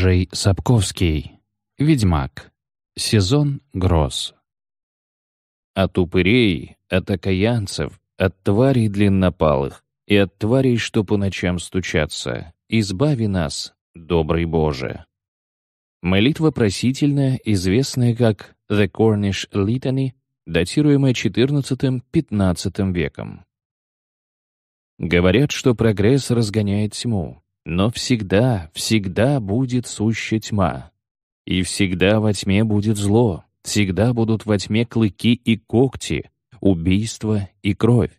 Джей Сапковский. «Ведьмак». Сезон гроз. От упырей, от окаянцев, от тварей длиннопалых и от тварей, что по ночам стучатся, избави нас, добрый Боже. Молитва просительная, известная как «The Cornish Litany», датируемая XIV-XV веком. Говорят, что прогресс разгоняет тьму, но всегда, всегда будет суща тьма. И всегда во тьме будет зло, всегда будут во тьме клыки и когти, убийство и кровь.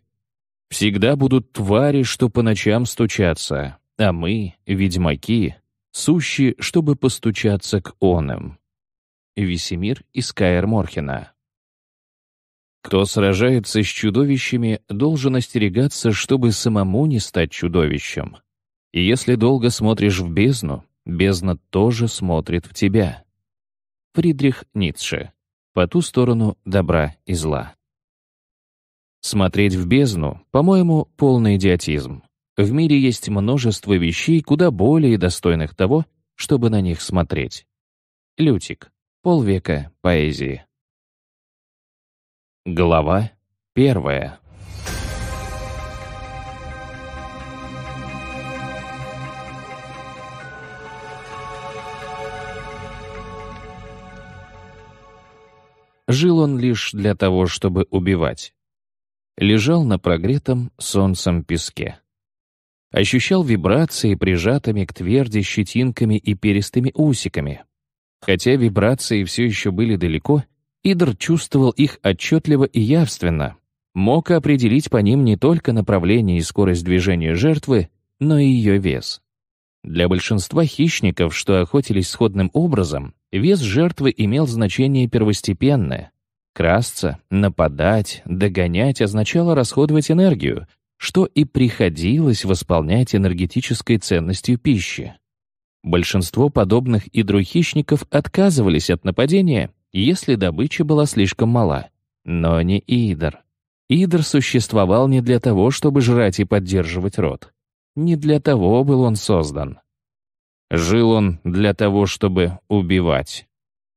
Всегда будут твари, что по ночам стучатся, а мы, ведьмаки, сущи, чтобы постучаться к оным. Весемир из Каэр Морхена. Кто сражается с чудовищами, должен остерегаться, чтобы самому не стать чудовищем. И если долго смотришь в бездну, бездна тоже смотрит в тебя. Фридрих Ницше. По ту сторону добра и зла. Смотреть в бездну, по-моему, полный идиотизм. В мире есть множество вещей, куда более достойных того, чтобы на них смотреть. Лютик. Полвека поэзии. Глава первая. Жил он лишь для того, чтобы убивать. Лежал на прогретом солнцем песке. Ощущал вибрации прижатыми к тверди щетинками и перистыми усиками. Хотя вибрации все еще были далеко, Идр чувствовал их отчетливо и явственно. Мог определить по ним не только направление и скорость движения жертвы, но и ее вес. Для большинства хищников, что охотились сходным образом, Вес жертвы имел значение первостепенное. Красться, нападать, догонять означало расходовать энергию, что и приходилось восполнять энергетической ценностью пищи. Большинство подобных идрохищников отказывались от нападения, если добыча была слишком мала. Но не Идр. Идр существовал не для того, чтобы жрать и поддерживать рот, Не для того был он создан. Жил он для того, чтобы убивать.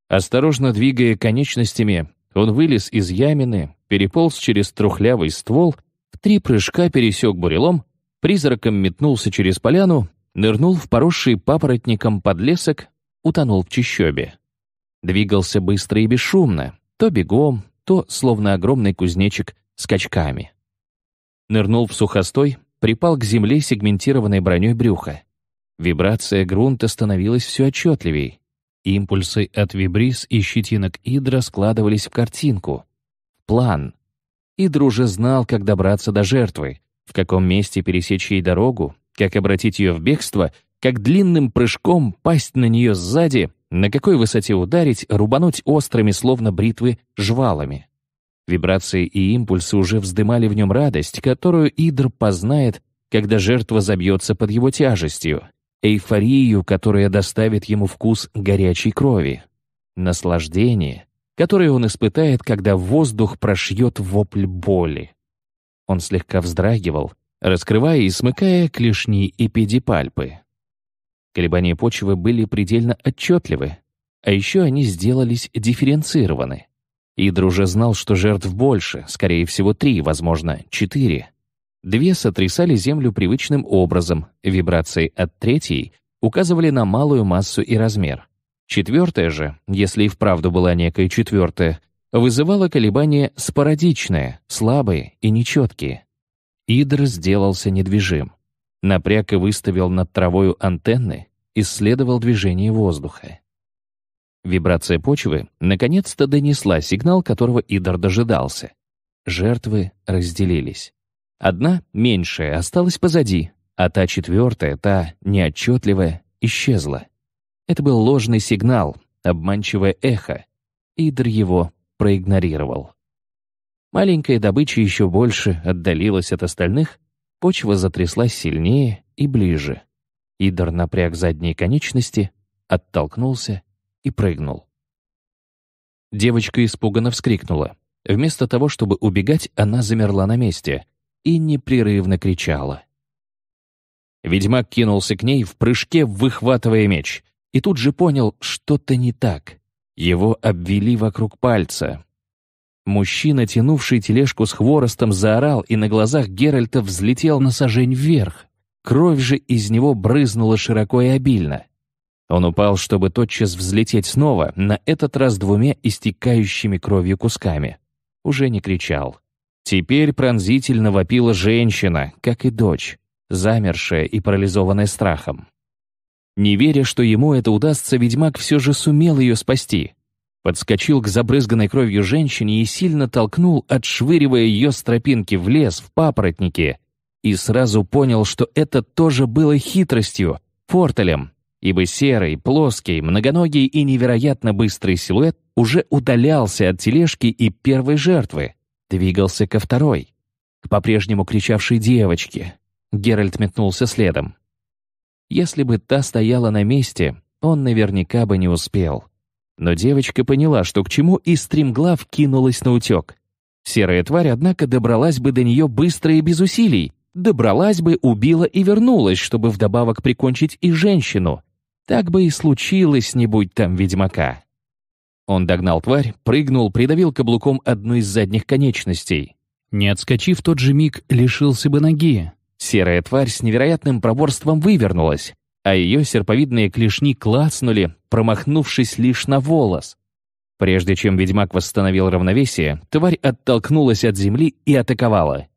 Осторожно двигая конечностями, он вылез из ямины, переполз через трухлявый ствол, в три прыжка пересек бурелом, призраком метнулся через поляну, нырнул в поросший папоротником подлесок, утонул в чащобе. Двигался быстро и бесшумно, то бегом, то словно огромный кузнечик с качками. Нырнул в сухостой, припал к земле сегментированной броней брюха. Вибрация грунта становилась все отчетливей. Импульсы от вибриз и щетинок Идра складывались в картинку, план. Идр уже знал, как добраться до жертвы, в каком месте пересечь ей дорогу, как обратить ее в бегство, как длинным прыжком пасть на нее сзади, на какой высоте ударить, рубануть острыми, словно бритвы, жвалами. Вибрации и импульсы уже вздымали в нем радость, которую Идр познает, когда жертва забьется под его тяжестью, эйфорию, которая доставит ему вкус горячей крови, наслаждение, которое он испытает, когда воздух прошьет вопль боли. Он слегка вздрагивал, раскрывая и смыкая клешни эпидипальпы. Колебания почвы были предельно отчетливы, а еще они сделались дифференцированы. Идр уже знал, что жертв больше, скорее всего, три, возможно, четыре. Две сотрясали Землю привычным образом, вибрации от третьей указывали на малую массу и размер. Четвертая же, если и вправду была некая четвертая, вызывала колебания спорадичные, слабые и нечеткие. Идр сделался недвижим. Напряг и выставил над травою антенны, исследовал движение воздуха. Вибрация почвы наконец-то донесла сигнал, которого Идр дожидался. Жертвы разделились. Одна, меньшая, осталась позади, а та четвертая, та неотчетливая, исчезла. Это был ложный сигнал, обманчивое эхо. Идр его проигнорировал. Маленькая добыча еще больше отдалилась от остальных, почва затряслась сильнее и ближе. Идр напряг задние конечности, оттолкнулся и прыгнул. Девочка испуганно вскрикнула. Вместо того, чтобы убегать, она замерла на месте, и непрерывно кричала. Ведьмак кинулся к ней в прыжке, выхватывая меч, и тут же понял, что-то не так. Его обвели вокруг пальца. Мужчина, тянувший тележку с хворостом, заорал и на глазах Геральта взлетел на сажень вверх. Кровь же из него брызнула широко и обильно. Он упал, чтобы тотчас взлететь снова, на этот раз двумя истекающими кровью кусками. Уже не кричал. Теперь пронзительно вопила женщина, как и дочь, замершая и парализованная страхом. Не веря, что ему это удастся, ведьмак все же сумел ее спасти. Подскочил к забрызганной кровью женщине и сильно толкнул, отшвыривая ее с тропинки в лес, в папоротники, И сразу понял, что это тоже было хитростью, фортелем, ибо серый, плоский, многоногий и невероятно быстрый силуэт уже удалялся от тележки и первой жертвы двигался ко второй, к по-прежнему кричавшей девочке. Геральт метнулся следом. Если бы та стояла на месте, он наверняка бы не успел. Но девочка поняла, что к чему, и стремглав кинулась на утек. Серая тварь, однако, добралась бы до нее быстро и без усилий. Добралась бы, убила и вернулась, чтобы вдобавок прикончить и женщину. Так бы и случилось, не будь там ведьмака. Он догнал тварь, прыгнул, придавил каблуком одну из задних конечностей. Не отскочив тот же миг, лишился бы ноги. Серая тварь с невероятным проворством вывернулась, а ее серповидные клешни клацнули, промахнувшись лишь на волос. Прежде чем ведьмак восстановил равновесие, тварь оттолкнулась от земли и атаковала.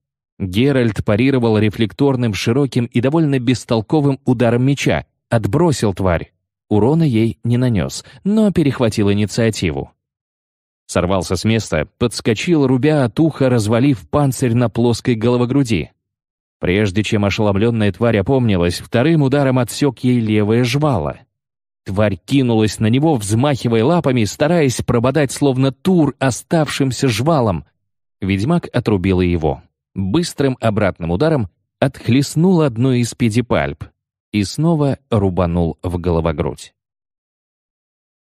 Геральт парировал рефлекторным, широким и довольно бестолковым ударом меча, отбросил тварь. Урона ей не нанес, но перехватил инициативу. Сорвался с места, подскочил, рубя от уха, развалив панцирь на плоской головогруди. Прежде чем ошеломленная тварь опомнилась, вторым ударом отсек ей левое жвало. Тварь кинулась на него, взмахивая лапами, стараясь прободать словно тур оставшимся жвалом. Ведьмак отрубила его. Быстрым обратным ударом отхлестнул одну из педипальп и снова рубанул в головогрудь.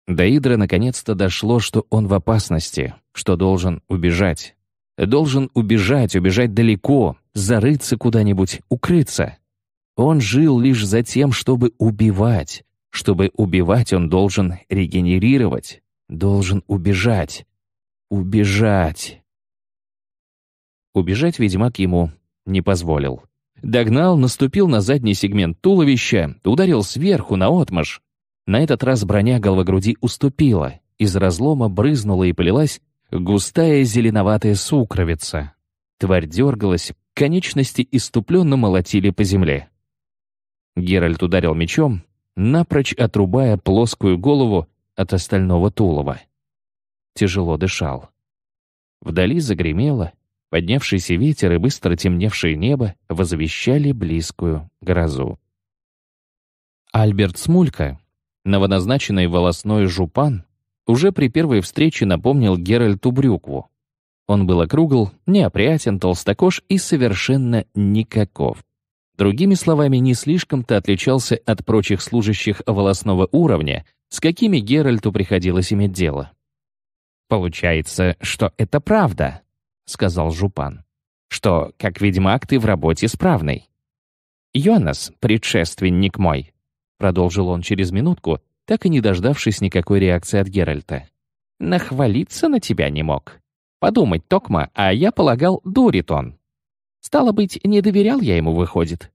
До Идра наконец-то дошло, что он в опасности, что должен убежать. Должен убежать, убежать далеко, зарыться куда-нибудь, укрыться. Он жил лишь за тем, чтобы убивать. Чтобы убивать, он должен регенерировать. Должен убежать. Убежать. Убежать ведьмак ему не позволил. Догнал, наступил на задний сегмент туловища, ударил сверху на наотмашь. На этот раз броня головогруди уступила, из разлома брызнула и полилась густая зеленоватая сукровица. Тварь дергалась, конечности иступленно молотили по земле. Геральт ударил мечом, напрочь отрубая плоскую голову от остального тулова. Тяжело дышал. Вдали загремело, Поднявшийся ветер и быстро темневшее небо возвещали близкую грозу. Альберт Смулька, новоназначенный волосной жупан, уже при первой встрече напомнил Геральту Брюкву. Он был округл, неопрятен, толстокож и совершенно никаков. Другими словами, не слишком-то отличался от прочих служащих волосного уровня, с какими Геральту приходилось иметь дело. «Получается, что это правда», сказал Жупан, что, как ведьмак, ты в работе справный. Йонас, предшественник мой, продолжил он через минутку, так и не дождавшись никакой реакции от Геральта. Нахвалиться на тебя не мог. Подумать, Токма, а я полагал, дурит он. Стало быть, не доверял я ему, выходит.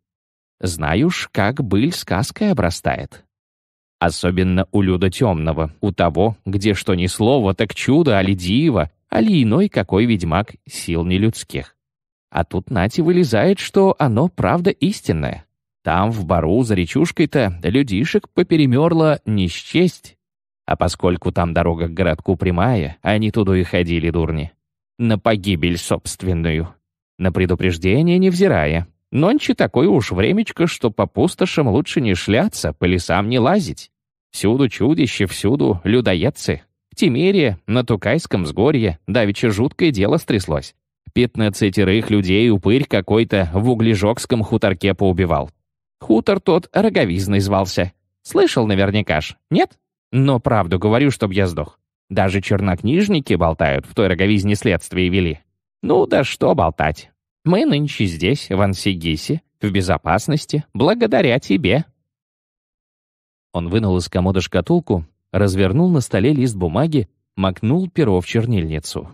Знаю ж, как быль сказкой обрастает. Особенно у Люда Темного, у того, где что ни слово, так чудо, али диво, али иной какой ведьмак сил нелюдских. А тут Нати вылезает, что оно правда истинное. Там, в бару, за речушкой-то, людишек поперемерло не счесть. А поскольку там дорога к городку прямая, они туда и ходили, дурни. На погибель собственную. На предупреждение невзирая. Нонче такое уж времечко, что по пустошам лучше не шляться, по лесам не лазить. Всюду чудище, всюду людоедцы. В Тимерии, на Тукайском сгорье, давеча жуткое дело стряслось. Пятнадцатерых людей упырь какой-то в углежокском хуторке поубивал. Хутор тот роговизной звался. Слышал наверняка ж, нет? Но правду говорю, чтоб я сдох. Даже чернокнижники болтают, в той роговизне следствие вели. Ну да что болтать. Мы нынче здесь, в Ансигисе, в безопасности, благодаря тебе. Он вынул из комода шкатулку, развернул на столе лист бумаги, макнул перо в чернильницу.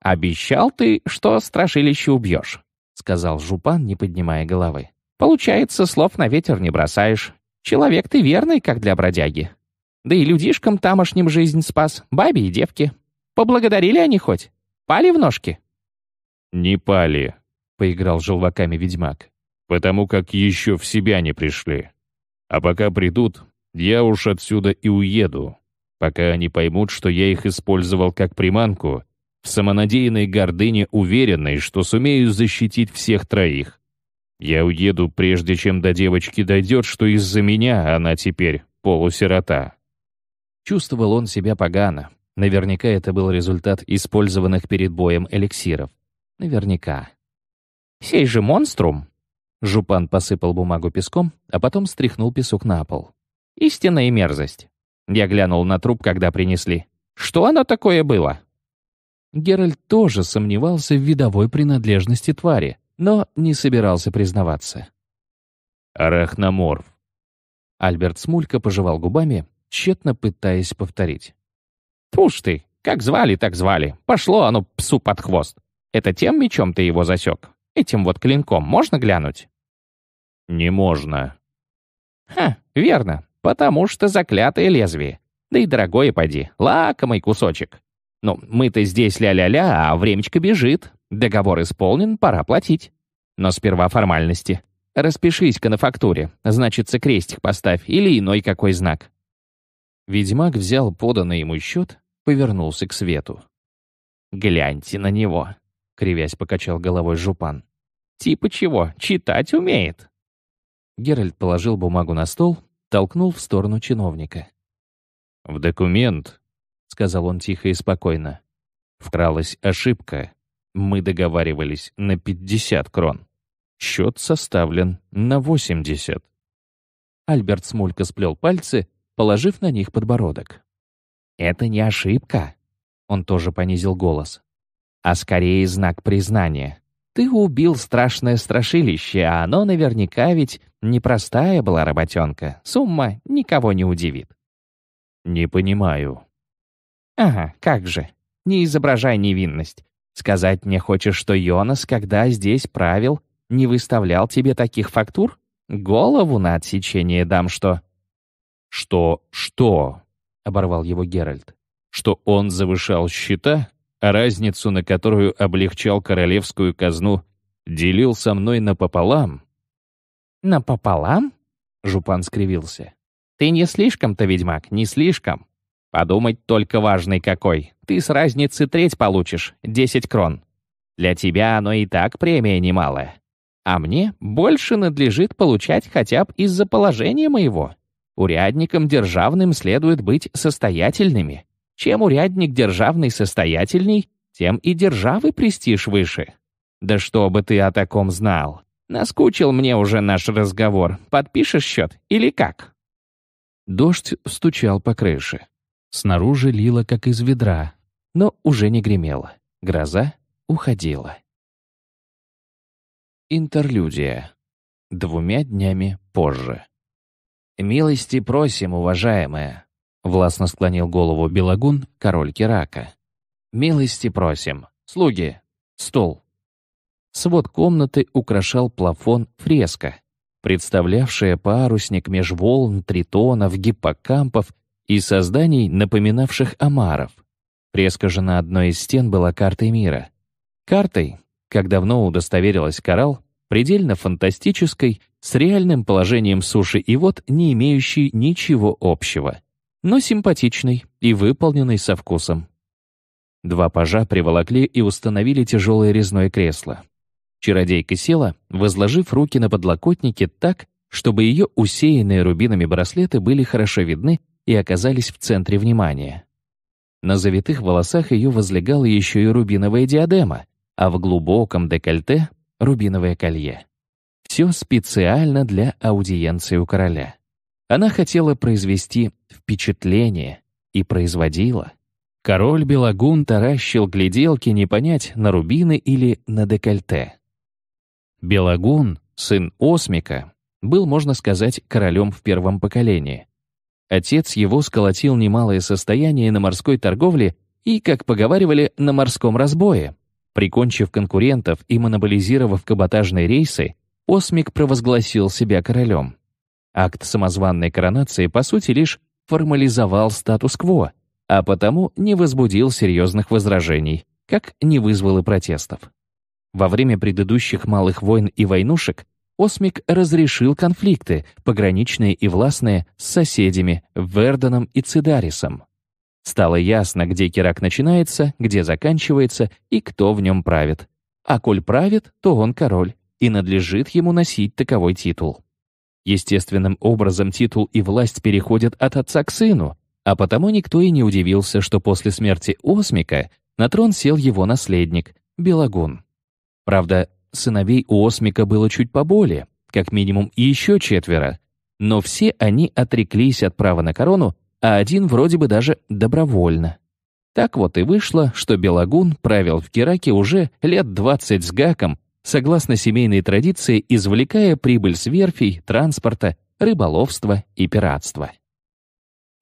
«Обещал ты, что страшилище убьешь», — сказал Жупан, не поднимая головы. «Получается, слов на ветер не бросаешь. Человек ты верный, как для бродяги. Да и людишкам тамошним жизнь спас, бабе и девке. Поблагодарили они хоть? Пали в ножки?» «Не пали», — поиграл желваками ведьмак, «потому как еще в себя не пришли. А пока придут, я уж отсюда и уеду, пока они поймут, что я их использовал как приманку, в самонадеянной гордыне уверенной, что сумею защитить всех троих. Я уеду, прежде чем до девочки дойдет, что из-за меня она теперь полусирота. Чувствовал он себя погано. Наверняка это был результат использованных перед боем эликсиров. Наверняка. «Сей же монструм!» Жупан посыпал бумагу песком, а потом стряхнул песок на пол. Истинная мерзость. Я глянул на труп, когда принесли. Что оно такое было? Геральт тоже сомневался в видовой принадлежности твари, но не собирался признаваться. «Арахноморф». Альберт Смулька пожевал губами, тщетно пытаясь повторить. «Пуш ты! Как звали, так звали. Пошло оно псу под хвост. Это тем мечом ты его засек? Этим вот клинком можно глянуть?» «Не можно». «Ха, верно. Потому что заклятое лезвие. Да и дорогое поди, лакомый кусочек. Ну, мы-то здесь ля-ля-ля, а времечко бежит. Договор исполнен, пора платить. Но сперва формальности. Распишись-ка на фактуре, значится крестик поставь или иной какой знак. Ведьмак взял поданный ему счет, повернулся к свету. «Гляньте на него», — кривясь покачал головой жупан. «Типа чего, читать умеет». Геральт положил бумагу на стол, толкнул в сторону чиновника. «В документ», — сказал он тихо и спокойно, — «вкралась ошибка. Мы договаривались на 50 крон. Счет составлен на 80». Альберт Смулько сплел пальцы, положив на них подбородок. «Это не ошибка», — он тоже понизил голос, — «а скорее знак признания. Ты убил страшное страшилище, а оно наверняка ведь Непростая была работенка, сумма никого не удивит. «Не понимаю». «Ага, как же. Не изображай невинность. Сказать мне хочешь, что Йонас, когда здесь правил, не выставлял тебе таких фактур? Голову на отсечение дам, что...» «Что, что?» — оборвал его Геральт. «Что он завышал счета, а разницу, на которую облегчал королевскую казну, делил со мной напополам?» «Напополам?» — Жупан скривился. «Ты не слишком-то, ведьмак, не слишком. Подумать только важный какой. Ты с разницы треть получишь, десять крон. Для тебя оно и так премия немалая. А мне больше надлежит получать хотя бы из-за положения моего. Урядникам державным следует быть состоятельными. Чем урядник державный состоятельней, тем и державы престиж выше. Да что бы ты о таком знал. Наскучил мне уже наш разговор. Подпишешь счет или как?» Дождь стучал по крыше. Снаружи лило, как из ведра, но уже не гремело. Гроза уходила. Интерлюдия. Двумя днями позже. «Милости просим, уважаемая!» — властно склонил голову Белагун, король Керака. «Милости просим. Слуги! Стол!» Свод комнаты украшал плафон фреска, представлявшая парусник меж волн, тритонов, гиппокампов и созданий, напоминавших омаров. Фреска же на одной из стен была картой мира. Картой, как давно удостоверилась Коралл, предельно фантастической, с реальным положением суши и вод, не имеющей ничего общего, но симпатичной и выполненной со вкусом. Два пажа приволокли и установили тяжелое резное кресло. Чародейка села, возложив руки на подлокотники так, чтобы ее усеянные рубинами браслеты были хорошо видны и оказались в центре внимания. На завитых волосах ее возлегала еще и рубиновая диадема, а в глубоком декольте — рубиновое колье. Все специально для аудиенции у короля. Она хотела произвести впечатление и производила. Король Белагун таращил гляделки не понять, на рубины или на декольте. Белагун, сын Осмика, был, можно сказать, королем в первом поколении. Отец его сколотил немалое состояние на морской торговле и, как поговаривали, на морском разбое. Прикончив конкурентов и монополизировав каботажные рейсы, Осмик провозгласил себя королем. Акт самозванной коронации, по сути, лишь формализовал статус-кво, а потому не возбудил серьезных возражений, как не вызвал и протестов. Во время предыдущих малых войн и войнушек Осмик разрешил конфликты, пограничные и властные, с соседями Верденом и Цидарисом. Стало ясно, где Керак начинается, где заканчивается и кто в нем правит. А коль правит, то он король, и надлежит ему носить таковой титул. Естественным образом титул и власть переходят от отца к сыну, а потому никто и не удивился, что после смерти Осмика на трон сел его наследник — Белагун. Правда, сыновей у Осмика было чуть поболее, как минимум еще четверо, но все они отреклись от права на корону, а один вроде бы даже добровольно. Так вот и вышло, что Белагун правил в Кераке уже лет 20 с гаком, согласно семейной традиции, извлекая прибыль с верфей, транспорта, рыболовства и пиратства.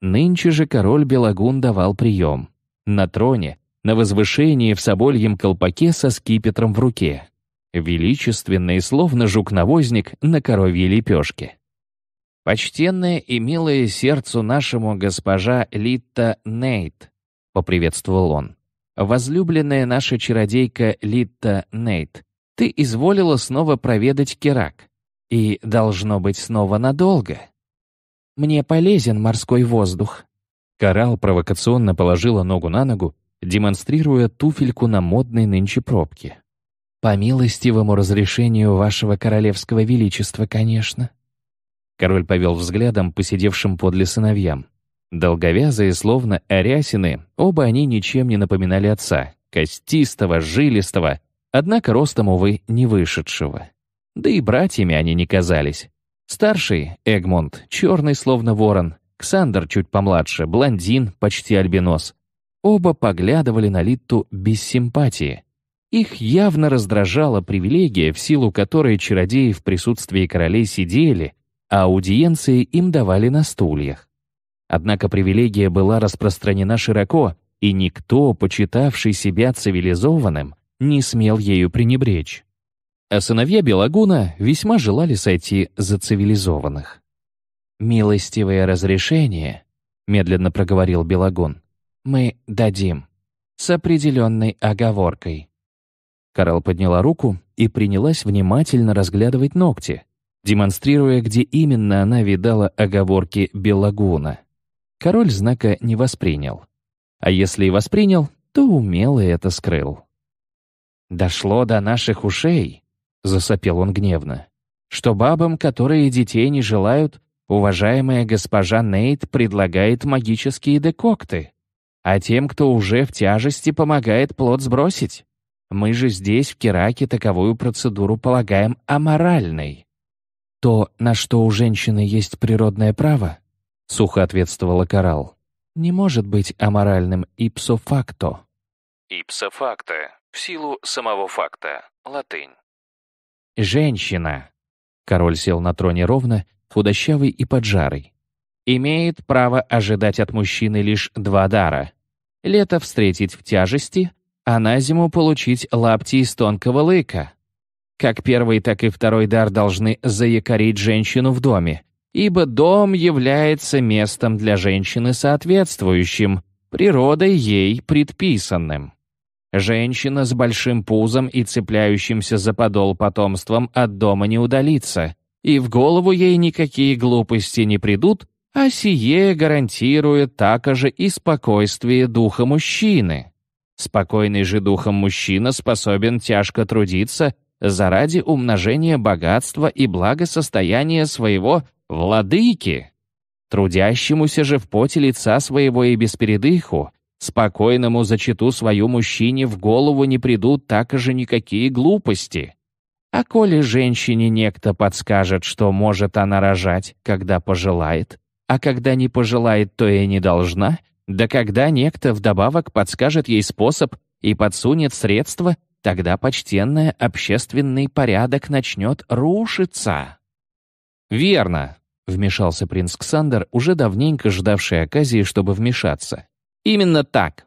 Нынче же король Белагун давал прием. На троне на возвышении в собольем колпаке со скипетром в руке. Величественный, словно жук-навозник на коровьей лепешке. «Почтенное и милое сердцу нашему госпожа Литта Нейт», — поприветствовал он. «Возлюбленная наша чародейка Литта Нейт, ты изволила снова проведать Керак. И, должно быть, снова надолго. Мне полезен морской воздух». Коралл провокационно положила ногу на ногу демонстрируя туфельку на модной нынче пробке. «По милостивому разрешению вашего королевского величества, конечно». Король повел взглядом посидевшим подле сыновьям. Долговязые, словно арясины, оба они ничем не напоминали отца, костистого, жилистого, однако ростом, увы, не вышедшего. Да и братьями они не казались. Старший, Эгмонт, черный, словно ворон, Ксандр чуть помладше, блондин, почти альбинос, Оба поглядывали на Литту без симпатии. Их явно раздражала привилегия, в силу которой чародеи в присутствии королей сидели, а аудиенции им давали на стульях. Однако привилегия была распространена широко, и никто, почитавший себя цивилизованным, не смел ею пренебречь. А сыновья Белагуна весьма желали сойти за цивилизованных. «Милостивое разрешение», — медленно проговорил Белагун, мы дадим. С определенной оговоркой». Карл подняла руку и принялась внимательно разглядывать ногти, демонстрируя, где именно она видала оговорки Белагуна. Король знака не воспринял. А если и воспринял, то умело это скрыл. «Дошло до наших ушей», — засопел он гневно, «что бабам, которые детей не желают, уважаемая госпожа Нейт предлагает магические декокты а тем, кто уже в тяжести, помогает плод сбросить. Мы же здесь, в Кераке, таковую процедуру полагаем аморальной. То, на что у женщины есть природное право, сухо ответствовала Коралл, не может быть аморальным ипсофакто. Ипсофакто, в силу самого факта. Латынь. Женщина. Король сел на троне ровно, худощавый и поджарый имеет право ожидать от мужчины лишь два дара. Лето встретить в тяжести, а на зиму получить лапти из тонкого лыка. Как первый, так и второй дар должны заякорить женщину в доме, ибо дом является местом для женщины соответствующим, природой ей предписанным. Женщина с большим пузом и цепляющимся за подол потомством от дома не удалится, и в голову ей никакие глупости не придут, а сие гарантирует также и спокойствие духа мужчины. Спокойный же духом мужчина способен тяжко трудиться заради умножения богатства и благосостояния своего владыки. Трудящемуся же в поте лица своего и без передыху, спокойному зачету свою мужчине в голову не придут же никакие глупости. А коли женщине некто подскажет, что может она рожать, когда пожелает, а когда не пожелает, то и не должна, да когда некто вдобавок подскажет ей способ и подсунет средства, тогда почтенный общественный порядок начнет рушиться. «Верно», — вмешался принц Ксандер, уже давненько ждавший оказии, чтобы вмешаться. «Именно так.